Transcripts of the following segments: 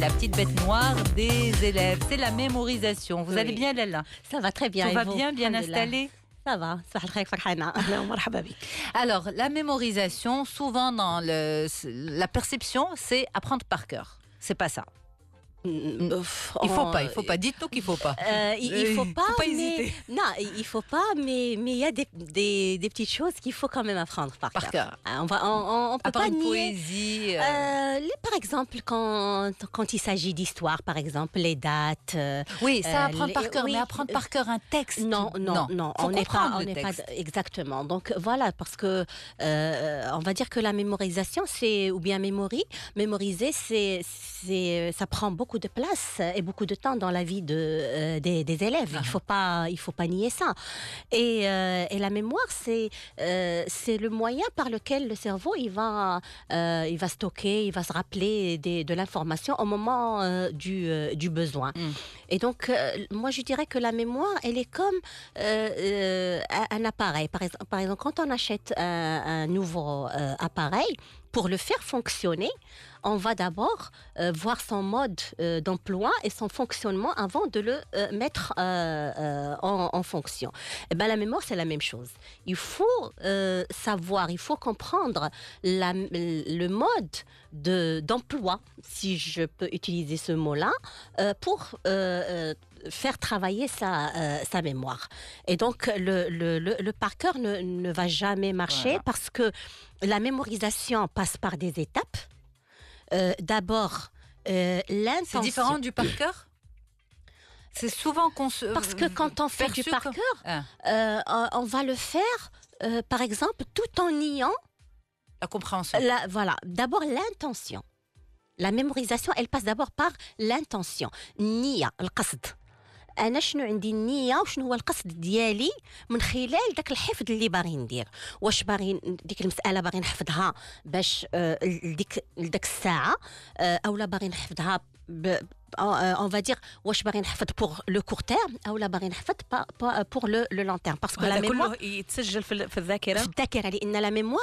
la petite bête noire des élèves. C'est la mémorisation. Vous allez bien, là, Ça va très bien. Ça va bien, bien installé ça va, Alors, la mémorisation, souvent dans le, la perception, c'est apprendre par cœur. C'est pas ça. Mm, mm. Il faut oh, pas, il faut pas. Dites-nous qu'il faut pas. Euh, il, ne euh, faut pas, mais, non, il faut pas, mais mais il y a des, des, petites choses qu'il faut quand même apprendre par, cœur. Ah, on va, on, peut pas une poésie. Euh. par exemple, quand quand il s'agit d'histoire, par exemple, les dates. oui, ça apprendre par cœur, mais apprendre par cœur un texte. Non, non, non. on n'est pas, exactement. Donc voilà, parce que on va dire que la mémorisation, c'est ou bien mémorie, mémoriser, c'est c'est ça prend beaucoup de place et beaucoup de temps dans la vie de, euh, des, élèves. Il ah. faut pas, il faut pas nier ça. Et, euh, la mémoire, c'est euh, c'est le moyen par lequel le cerveau il va il va stocker, il va se rappeler des, de l'information au moment du, besoin. Mm. Et donc moi je dirais que la mémoire, elle est comme un appareil. Par, exemple, par exemple, quand on achète un, un nouveau appareil pour le faire fonctionner, on va d'abord euh, voir son mode euh, d'emploi et son fonctionnement avant de le euh, mettre en, fonction. Et eh ben, la mémoire, c'est la même chose. Il faut euh, savoir, il faut comprendre le mode de, d'emploi, si je peux utiliser ce mot-là, euh, pour euh, faire travailler sa, sa mémoire. Et donc, le, le, par cœur ne, va jamais marcher parce que la mémorisation passe par des étapes. D'abord l'intention. C'est différent du par cœur c'est souvent se. Parce que quand on fait du par cœur, ah. euh, on va le faire, euh, par exemple, tout en niant. La compréhension. voilà. D'abord, l'intention. La mémorisation, elle passe d'abord par l'intention. Nia, le qasd. انا شنو عندي النيه وشنو هو القصد ديالي من خلال داك الحفظ اللي باغي ندير واش باغي ديك المساله باغي نحفظها باش لديك لداك ou la باغي نحفظها euh, on va dire واش pour le court terme ou la euh, pour le, long terme parce que la mémoire يتسجل في, في الذاكره في الذاكره لان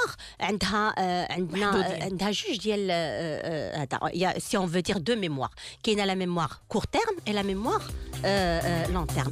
si on veut dire deux mémoires a la mémoire court terme et la mémoire euh، long terme